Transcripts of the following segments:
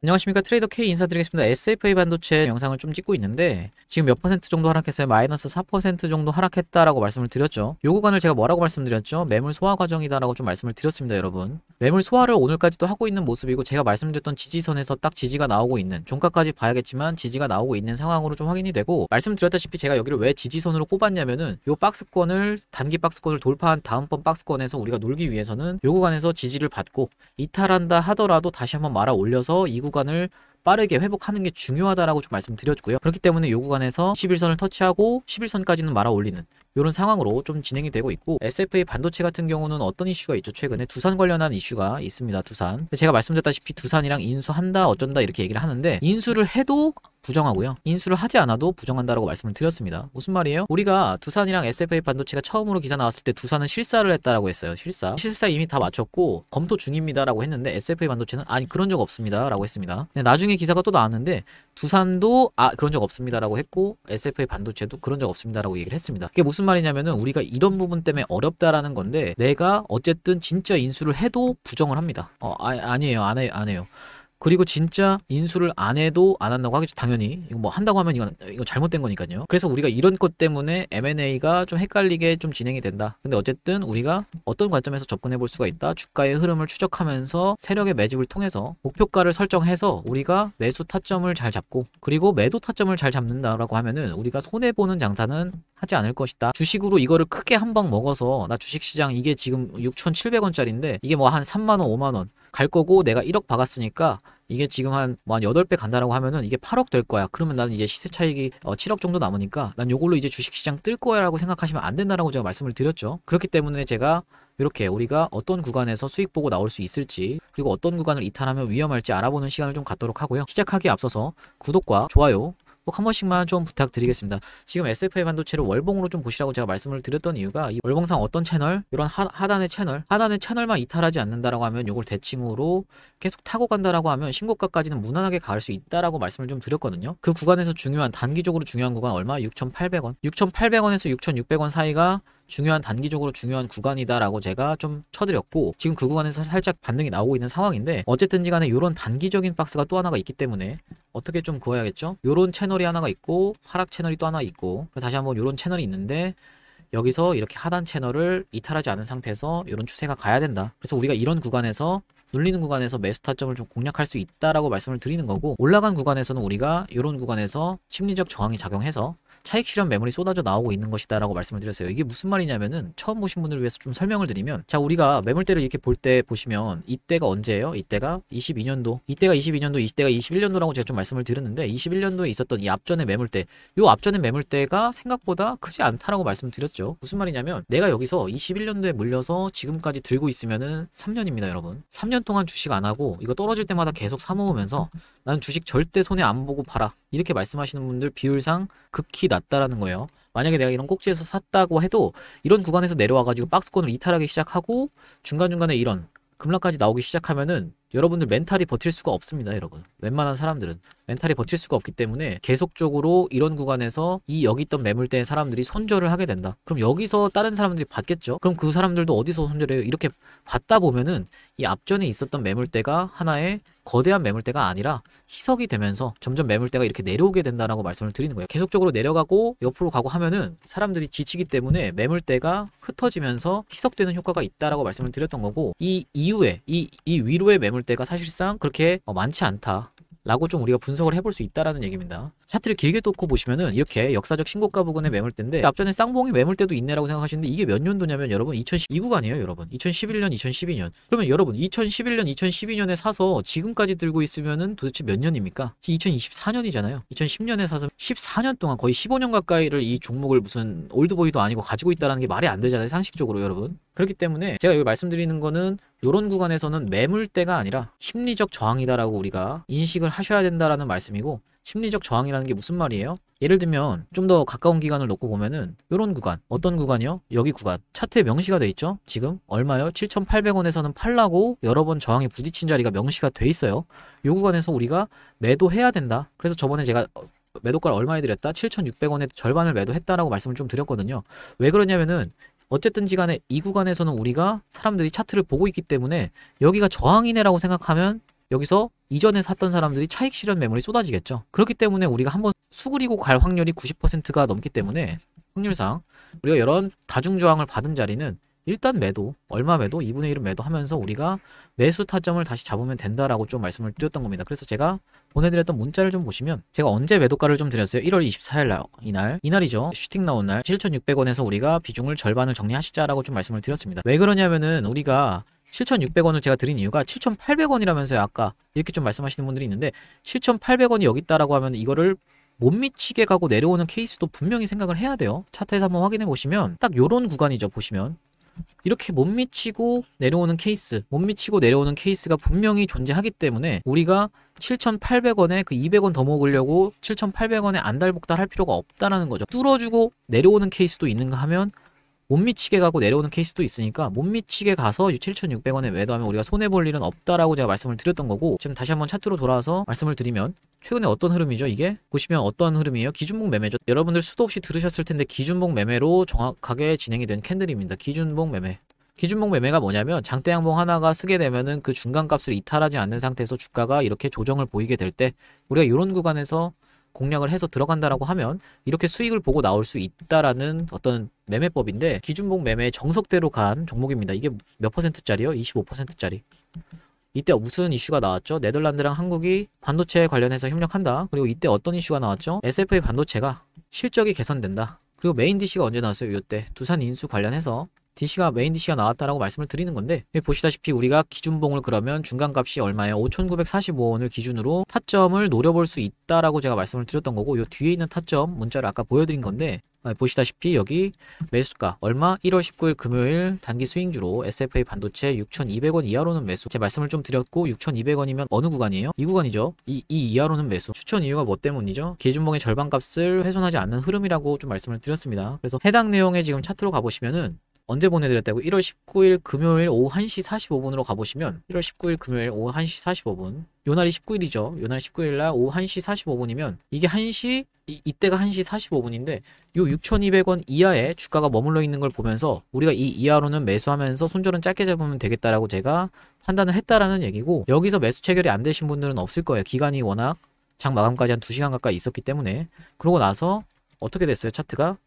안녕하십니까 트레이더 K 인사드리겠습니다. SFA 반도체 영상을 좀 찍고 있는데 지금 몇 퍼센트 정도 하락했어요? 마이너스 4% 정도 하락했다라고 말씀을 드렸죠. 요 구간을 제가 뭐라고 말씀드렸죠? 매물 소화 과정이다라고 좀 말씀을 드렸습니다 여러분. 매물 소화를 오늘까지도 하고 있는 모습이고 제가 말씀드렸던 지지선에서 딱 지지가 나오고 있는 종가까지 봐야겠지만 지지가 나오고 있는 상황으로 좀 확인이 되고 말씀드렸다시피 제가 여기를 왜 지지선으로 꼽았냐면은 요 박스권을 단기 박스권을 돌파한 다음번 박스권에서 우리가 놀기 위해서는 요 구간에서 지지를 받고 이탈한다 하더라도 다시 한번 말아 올려서 이구 구간을 빠르게 회복하는 게 중요하다라고 좀 말씀드렸고요. 그렇기 때문에 요 구간에서 11선을 터치하고 11선까지는 말아 올리는 이런 상황으로 좀 진행이 되고 있고 SFA 반도체 같은 경우는 어떤 이슈가 있죠? 최근에 두산 관련한 이슈가 있습니다. 두산. 제가 말씀드렸다시피 두산이랑 인수한다 어쩐다 이렇게 얘기를 하는데 인수를 해도 부정하고요. 인수를 하지 않아도 부정한다라고 말씀을 드렸습니다. 무슨 말이에요? 우리가 두산이랑 SFA 반도체가 처음으로 기사 나왔을 때 두산은 실사를 했다라고 했어요. 실사. 실사 이미 다 마쳤고 검토 중입니다라고 했는데 SFA 반도체는 아니 그런 적 없습니다라고 했습니다. 네, 나중에 기사가 또 나왔는데 두산도 아 그런 적 없습니다라고 했고 SFA 반도체도 그런 적 없습니다라고 얘기를 했습니다. 그게 무슨 말이냐면은 우리가 이런 부분 때문에 어렵다라는 건데 내가 어쨌든 진짜 인수를 해도 부정을 합니다. 어 아, 아니에요. 안 해요. 안 해요. 그리고 진짜 인수를 안 해도 안 한다고 하겠죠. 당연히. 이거 뭐 한다고 하면 이건, 이건 잘못된 거니까요. 그래서 우리가 이런 것 때문에 M&A가 좀 헷갈리게 좀 진행이 된다. 근데 어쨌든 우리가 어떤 관점에서 접근해 볼 수가 있다. 주가의 흐름을 추적하면서 세력의 매집을 통해서 목표가를 설정해서 우리가 매수 타점을 잘 잡고 그리고 매도 타점을 잘 잡는다라고 하면은 우리가 손해보는 장사는 하지 않을 것이다. 주식으로 이거를 크게 한 방 먹어서 나 주식시장 이게 지금 6,700원짜리인데 이게 뭐 한 3만원, 5만원 갈 거고 내가 1억 박았으니까 이게 지금 한, 뭐한 8배 간다라고 하면은 이게 8억 될 거야. 그러면 나는 이제 시세 차익이 어, 7억 정도 남으니까 난 요걸로 이제 주식시장 뜰 거야 라고 생각하시면 안 된다라고 제가 말씀을 드렸죠. 그렇기 때문에 제가 이렇게 우리가 어떤 구간에서 수익 보고 나올 수 있을지 그리고 어떤 구간을 이탈하면 위험할지 알아보는 시간을 좀 갖도록 하고요. 시작하기에 앞서서 구독과 좋아요 꼭한 번씩만 좀 부탁드리겠습니다. 지금 SFA 반도체를 월봉으로 좀 보시라고 제가 말씀을 드렸던 이유가 이 월봉상 어떤 채널, 이런 하, 하단의 채널, 하단의 채널만 이탈하지 않는다라고 하면 이걸 대칭으로 계속 타고 간다라고 하면 신고가까지는 무난하게 갈 수 있다라고 말씀을 좀 드렸거든요. 그 구간에서 중요한 단기적으로 중요한 구간 얼마? 6,800원. 6,800원에서 6,600원 사이가 중요한 단기적으로 중요한 구간이다라고 제가 좀 쳐드렸고 지금 그 구간에서 살짝 반등이 나오고 있는 상황인데 어쨌든지 간에 이런 단기적인 박스가 또 하나가 있기 때문에 어떻게 좀 그어야겠죠? 이런 채널이 하나가 있고 하락 채널이 또 하나 있고 다시 한번 이런 채널이 있는데 여기서 이렇게 하단 채널을 이탈하지 않은 상태에서 이런 추세가 가야 된다. 그래서 우리가 이런 구간에서 눌리는 구간에서 매수 타점을 좀 공략할 수 있다라고 말씀을 드리는 거고 올라간 구간에서는 우리가 이런 구간에서 심리적 저항이 작용해서 차익 실현 매물이 쏟아져 나오고 있는 것이다라고 말씀을 드렸어요. 이게 무슨 말이냐면은 처음 보신 분들을 위해서 좀 설명을 드리면 자 우리가 매물대를 이렇게 볼 때 보시면 이때가 언제예요? 이때가 22년도, 이때가 22년도, 이때가 21년도라고 제가 좀 말씀을 드렸는데 21년도에 있었던 이 앞전의 매물대, 요 앞전의 매물대가 생각보다 크지 않다라고 말씀드렸죠. 을 무슨 말이냐면 내가 여기서 21년도에 물려서 지금까지 들고 있으면은 3년입니다, 여러분. 3년 10년 동안 주식 안 하고 이거 떨어질 때마다 계속 사 먹으면서 나는 주식 절대 손해안 보고 팔아 이렇게 말씀하시는 분들 비율상 극히 낮다라는 거예요. 만약에 내가 이런 꼭지에서 샀다고 해도 이런 구간에서 내려와가지고 박스권을 이탈하기 시작하고 중간중간에 이런 급락까지 나오기 시작하면은 여러분들 멘탈이 버틸 수가 없습니다, 여러분. 웬만한 사람들은 멘탈이 버틸 수가 없기 때문에 계속적으로 이런 구간에서 이 여기 있던 매물대의 사람들이 손절을 하게 된다. 그럼 여기서 다른 사람들이 받겠죠. 그럼 그 사람들도 어디서 손절해요? 이렇게 받다 보면은 이 앞전에 있었던 매물대가 하나의 거대한 매물대가 아니라 희석이 되면서 점점 매물대가 이렇게 내려오게 된다라고 말씀을 드리는 거예요. 계속적으로 내려가고 옆으로 가고 하면은 사람들이 지치기 때문에 매물대가 흩어지면서 희석되는 효과가 있다라고 말씀을 드렸던 거고 이 이후에 이, 이 위로의 매물대가 사실상 그렇게 많지 않다. 라고 좀 우리가 분석을 해볼 수 있다라는 얘기입니다. 차트를 길게 놓고 보시면은 이렇게 역사적 신고가 부근의 매물대인데 앞전에 쌍봉이 매물대도 있네라고 생각하시는데 이게 몇 년도냐면 여러분 2012국 아니에요 여러분 2011년 2012년 그러면 여러분 2011년 2012년에 사서 지금까지 들고 있으면은 도대체 몇 년입니까? 2024년이잖아요 2010년에 사서 14년 동안 거의 15년 가까이를 이 종목을 무슨 올드보이도 아니고 가지고 있다는 라게 말이 안 되잖아요 상식적으로 여러분 그렇기 때문에 제가 여기 말씀드리는 거는 이런 구간에서는 매물대가 아니라 심리적 저항이다라고 우리가 인식을 하셔야 된다라는 말씀이고 심리적 저항이라는 게 무슨 말이에요? 예를 들면 좀 더 가까운 기간을 놓고 보면은 이런 구간 어떤 구간이요? 여기 구간 차트에 명시가 돼 있죠? 지금 얼마요? 7,800원에서는 팔라고 여러 번 저항에 부딪힌 자리가 명시가 돼 있어요 이 구간에서 우리가 매도해야 된다 그래서 저번에 제가 어, 매도가를 얼마에 드렸다? 7,600원에 절반을 매도했다라고 말씀을 좀 드렸거든요. 왜 그러냐면은 어쨌든 지간에이 구간에서는 우리가 사람들이 차트를 보고 있기 때문에 여기가 저항이네라고 생각하면 여기서 이전에 샀던 사람들이 차익 실현 매물이 쏟아지겠죠. 그렇기 때문에 우리가 한번 수그리고 갈 확률이 90%가 넘기 때문에 확률상 우리가 이런 다중 저항을 받은 자리는 일단 매도, 얼마 네. 매도, 2분의 1은 매도하면서 우리가 매수 타점을 다시 잡으면 된다라고 좀 말씀을 드렸던 겁니다. 그래서 제가 보내드렸던 문자를 좀 보시면 제가 언제 매도가를 좀 드렸어요? 1월 24일 날, 이날, 이날이죠. 슈팅 나온 날 7,600원에서 우리가 비중을 절반을 정리하시자라고 좀 말씀을 드렸습니다. 왜 그러냐면은 우리가 7,600원을 제가 드린 이유가 7,800원이라면서요. 아까 이렇게 좀 말씀하시는 분들이 있는데 7,800원이 여기 있다라고 하면 이거를 못 미치게 가고 내려오는 케이스도 분명히 생각을 해야 돼요. 차트에서 한번 확인해 보시면 딱 요런 구간이죠. 보시면 이렇게 못 미치고 내려오는 케이스, 못 미치고 내려오는 케이스가 분명히 존재하기 때문에 우리가 7,800원에 그 200원 더 먹으려고 7,800원에 안달복달 할 필요가 없다라는 거죠. 뚫어주고 내려오는 케이스도 있는가 하면 못 미치게 가고 내려오는 케이스도 있으니까 못 미치게 가서 7,600원에 매도하면 우리가 손해볼 일은 없다라고 제가 말씀을 드렸던 거고 지금 다시 한번 차트로 돌아와서 말씀을 드리면 최근에 어떤 흐름이죠 이게? 보시면 어떤 흐름이에요? 기준봉 매매죠 여러분들 수도 없이 들으셨을 텐데 기준봉 매매로 정확하게 진행이 된 캔들입니다 기준봉 매매 기준봉 매매가 뭐냐면 장대 양봉 하나가 쓰게 되면은 그 중간값을 이탈하지 않는 상태에서 주가가 이렇게 조정을 보이게 될 때 우리가 이런 구간에서 공략을 해서 들어간다라고 하면 이렇게 수익을 보고 나올 수 있다라는 어떤 매매법인데 기준봉 매매 정석대로 간 종목입니다. 이게 몇 퍼센트짜리요? 25%짜리. 이때 무슨 이슈가 나왔죠? 네덜란드랑 한국이 반도체 관련해서 협력한다. 그리고 이때 어떤 이슈가 나왔죠? SFA 반도체가 실적이 개선된다. 그리고 메인 DC가 언제 나왔어요? 이때 두산 인수 관련해서 DC가 메인 DC가 나왔다라고 말씀을 드리는 건데 예, 보시다시피 우리가 기준봉을 그러면 중간값이 얼마예요? 5,945원을 기준으로 타점을 노려볼 수 있다라고 제가 말씀을 드렸던 거고 요 뒤에 있는 타점 문자를 아까 보여드린 건데 아, 보시다시피 여기 매수가 얼마 1월 19일 금요일 단기 스윙주로 SFA 반도체 6,200원 이하로는 매수 제 말씀을 좀 드렸고 6,200원이면 어느 구간이에요? 이 구간이죠 이, 이 이하로는 매수 추천 이유가 뭐 때문이죠? 기준봉의 절반값을 훼손하지 않는 흐름이라고 좀 말씀을 드렸습니다 그래서 해당 내용의 지금 차트로 가보시면은 언제 보내드렸다고 1월 19일 금요일 오후 1시 45분으로 가보시면 1월 19일 금요일 오후 1시 45분 요 날이 19일이죠. 요 날 19일날 오후 1시 45분이면 이게 1시 이, 때가 1시 45분인데 요 6,200원 이하에 주가가 머물러 있는 걸 보면서 우리가 이 이하로는 매수하면서 손절은 짧게 잡으면 되겠다라고 제가 판단을 했다라는 얘기고 여기서 매수 체결이 안 되신 분들은 없을 거예요. 기간이 워낙 장 마감까지 한 2시간 가까이 있었기 때문에 그러고 나서 어떻게 됐어요? 차트가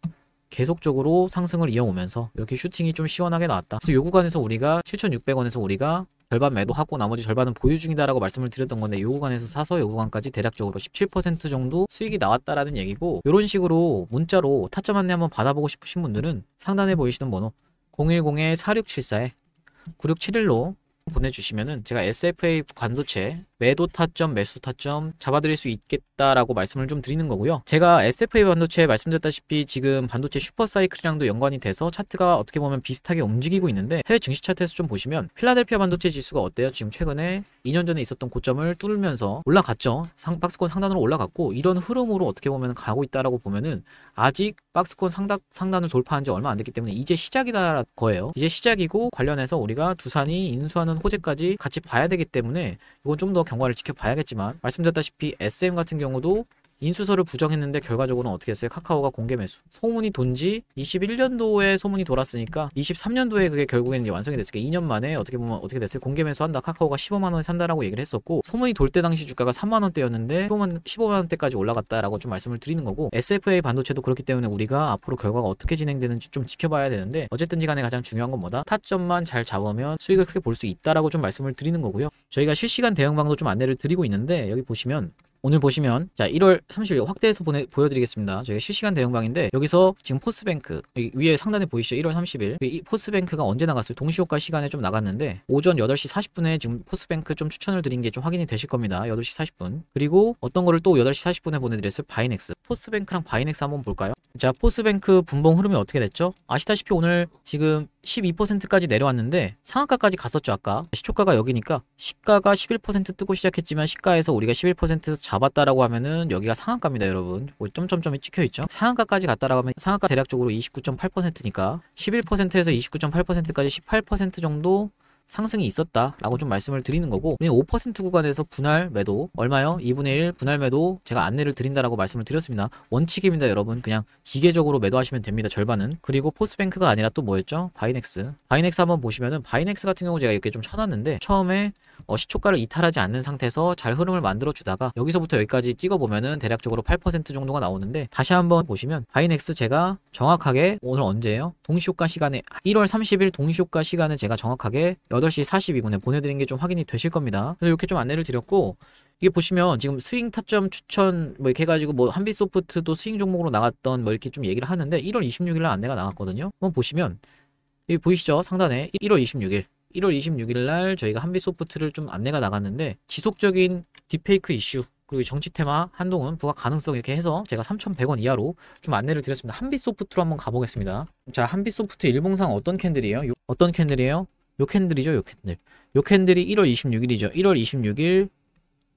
계속적으로 상승을 이어오면서 이렇게 슈팅이 좀 시원하게 나왔다. 그래서 요 구간에서 우리가 7,600원에서 우리가 절반 매도하고 나머지 절반은 보유 중이다라고 말씀을 드렸던 건데 요 구간에서 사서 요 구간까지 대략적으로 17% 정도 수익이 나왔다라는 얘기고 이런 식으로 문자로 타점 안내 한번 받아보고 싶으신 분들은 상단에 보이시는 번호 010-4674-9671로 보내주시면은 제가 SFA 관도체 매도 타점, 매수 타점 잡아드릴 수 있겠다라고 말씀을 좀 드리는 거고요. 제가 SFA 반도체 에 말씀드렸다시피 지금 반도체 슈퍼사이클이랑도 연관이 돼서 차트가 어떻게 보면 비슷하게 움직이고 있는데 해외 증시 차트에서 좀 보시면 필라델피아 반도체 지수가 어때요? 지금 최근에 2년 전에 있었던 고점을 뚫으면서 올라갔죠. 상, 박스권 상단으로 올라갔고 이런 흐름으로 어떻게 보면 가고 있다라고 보면은 아직 박스권 상단, 상단을 돌파한 지 얼마 안 됐기 때문에 이제 시작이다 거예요. 이제 시작이고 관련해서 우리가 두산이 인수하는 호재까지 같이 봐야 되기 때문에 이건 좀더 경과를 지켜봐야겠지만 말씀드렸다시피 SM 같은 경우도 인수서를 부정했는데 결과적으로는 어떻게 했어요? 카카오가 공개 매수. 소문이 돈지 21년도에 소문이 돌았으니까 23년도에 그게 결국에는 이제 완성이 됐으니까 2년 만에 어떻게 보면 어떻게 됐어요? 공개 매수한다. 카카오가 15만 원에 산다라고 얘기를 했었고 소문이 돌 때 당시 주가가 3만 원대였는데 15만 15만 원대까지 올라갔다라고 좀 말씀을 드리는 거고 SFA 반도체도 그렇기 때문에 우리가 앞으로 결과가 어떻게 진행되는지 좀 지켜봐야 되는데 어쨌든지 간에 가장 중요한 건 뭐다? 타점만 잘 잡으면 수익을 크게 볼 수 있다라고 좀 말씀을 드리는 거고요. 저희가 실시간 대응방도 좀 안내를 드리고 있는데 여기 보시면 오늘 보시면 자 1월 30일 확대해서 보내, 보여드리겠습니다. 저희 실시간 대응방인데 여기서 지금 포스뱅크 위에 상단에 보이시죠? 1월 30일 이 포스뱅크가 언제 나갔어요? 동시효과 시간에 좀 나갔는데 오전 8시 40분에 지금 포스뱅크 좀 추천을 드린 게 좀 확인이 되실 겁니다. 8시 40분 그리고 어떤 거를 또 8시 40분에 보내드렸어요? 바이넥스 포스뱅크랑 바이넥스 한번 볼까요? 자 포스뱅크 분봉 흐름이 어떻게 됐죠? 아시다시피 오늘 지금 12%까지 내려왔는데 상한가까지 갔었죠 아까 시초가가 여기니까 시가가 11% 뜨고 시작했지만 시가에서 우리가 11% 잡았다라고 하면은 여기가 상한가입니다 여러분 뭐 점점점이 찍혀있죠 상한가까지 갔다라고 하면 상한가 대략적으로 29.8%니까 11%에서 29.8%까지 18% 정도 상승이 있었다라고 좀 말씀을 드리는 거고 5% 구간에서 분할 매도 얼마요? 2분의 1 분할 매도 제가 안내를 드린다라고 말씀을 드렸습니다. 원칙입니다 여러분 그냥 기계적으로 매도하시면 됩니다 절반은 그리고 포스뱅크가 아니라 또 뭐였죠? 바이넥스 바이넥스 한번 보시면은 바이넥스 같은 경우 제가 이렇게 좀 쳐놨는데 처음에 어, 시초가를 이탈하지 않는 상태에서 잘 흐름을 만들어주다가 여기서부터 여기까지 찍어보면은 대략적으로 8% 정도가 나오는데 다시 한번 보시면 바이넥스 제가 정확하게 오늘 언제예요? 동시효과 시간에 1월 30일 동시효과 시간에 제가 정확하게 8시 42분에 보내드린 게 좀 확인이 되실 겁니다. 그래서 이렇게 좀 안내를 드렸고 이게 보시면 지금 스윙 타점 추천 뭐 이렇게 해가지고 뭐 한빛소프트도 스윙 종목으로 나갔던 뭐 이렇게 좀 얘기를 하는데 1월 26일 날 안내가 나왔거든요 한번 보시면 여기 보이시죠? 상단에 1월 26일 1월 26일 날 저희가 한빛소프트를 좀 안내가 나갔는데 지속적인 딥페이크 이슈 그리고 정치 테마 한동은 부각 가능성 이렇게 해서 제가 3,100원 이하로 좀 안내를 드렸습니다. 한빛소프트로 한번 가보겠습니다. 자, 한빛소프트 일봉상 어떤 캔들이에요? 어떤 캔들이에요? 요 캔들이죠, 요 캔들. 요 캔들이 1월 26일이죠. 1월 26일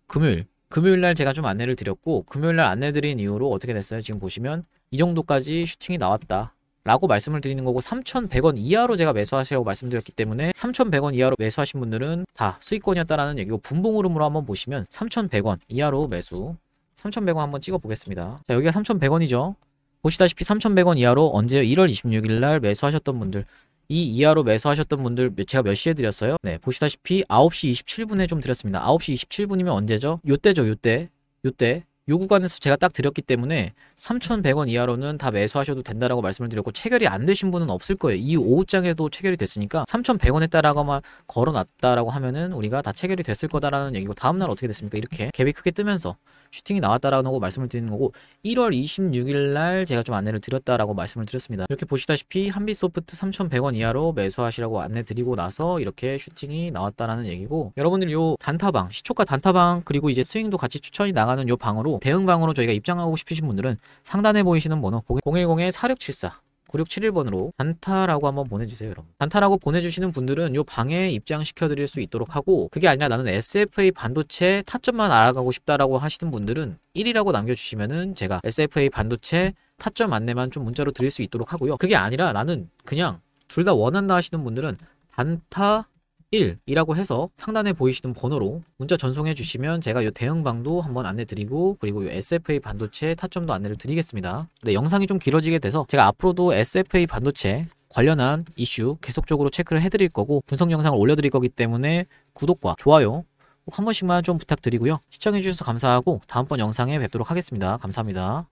금요일. 금요일 날 제가 좀 안내를 드렸고 금요일 날 안내 드린 이후로 어떻게 됐어요? 지금 보시면 이 정도까지 슈팅이 나왔다. 라고 말씀을 드리는 거고 3,100원 이하로 제가 매수하시라고 말씀드렸기 때문에 3,100원 이하로 매수하신 분들은 다 수익권이었다라는 얘기고 분봉 흐름으로 한번 보시면 3,100원 이하로 매수 3,100원 한번 찍어 보겠습니다. 자, 여기가 3,100원이죠. 보시다시피 3,100원 이하로 언제 1월 26일 날 매수하셨던 분들 이 이하로 매수하셨던 분들 제가 몇 시에 드렸어요? 네 보시다시피 9시 27분에 좀 드렸습니다 9시 27분이면 언제죠? 요때죠 요때 요때 요 구간에서 제가 딱 드렸기 때문에 3,100원 이하로는 다 매수하셔도 된다라고 말씀을 드렸고 체결이 안 되신 분은 없을 거예요. 이 오후장에도 체결이 됐으니까 3,100원 했다라고만 걸어놨다라고 하면은 우리가 다 체결이 됐을 거다라는 얘기고 다음날 어떻게 됐습니까? 이렇게 갭이 크게 뜨면서 슈팅이 나왔다라고 말씀을 드리는 거고 1월 26일 날 제가 좀 안내를 드렸다라고 말씀을 드렸습니다. 이렇게 보시다시피 한빛소프트 3,100원 이하로 매수하시라고 안내 드리고 나서 이렇게 슈팅이 나왔다라는 얘기고 여러분들 요 단타방 시초가 단타방 그리고 이제 스윙도 같이 추천이 나가는 요 방으로 대응 방으로 저희가 입장하고 싶으신 분들은 상단에 보이시는 번호 010-4674 9671번으로 단타라고 한번 보내주세요 여러분 단타라고 보내주시는 분들은 요 방에 입장시켜드릴 수 있도록 하고 그게 아니라 나는 SFA 반도체 타점만 알아가고 싶다라고 하시는 분들은 1이라고 남겨주시면은 제가 SFA 반도체 타점 안내만 좀 문자로 드릴 수 있도록 하고요 그게 아니라 나는 그냥 둘 다 원한다 하시는 분들은 단타 1이라고 해서 상단에 보이시는 번호로 문자 전송해 주시면 제가 이 대응방도 한번 안내 드리고 그리고 이 SFA 반도체 타점도 안내를 드리겠습니다. 근데 영상이 좀 길어지게 돼서 제가 앞으로도 SFA 반도체 관련한 이슈 계속적으로 체크를 해드릴 거고 분석 영상을 올려드릴 거기 때문에 구독과 좋아요 꼭 한 번씩만 좀 부탁드리고요. 시청해주셔서 감사하고 다음번 영상에 뵙도록 하겠습니다. 감사합니다.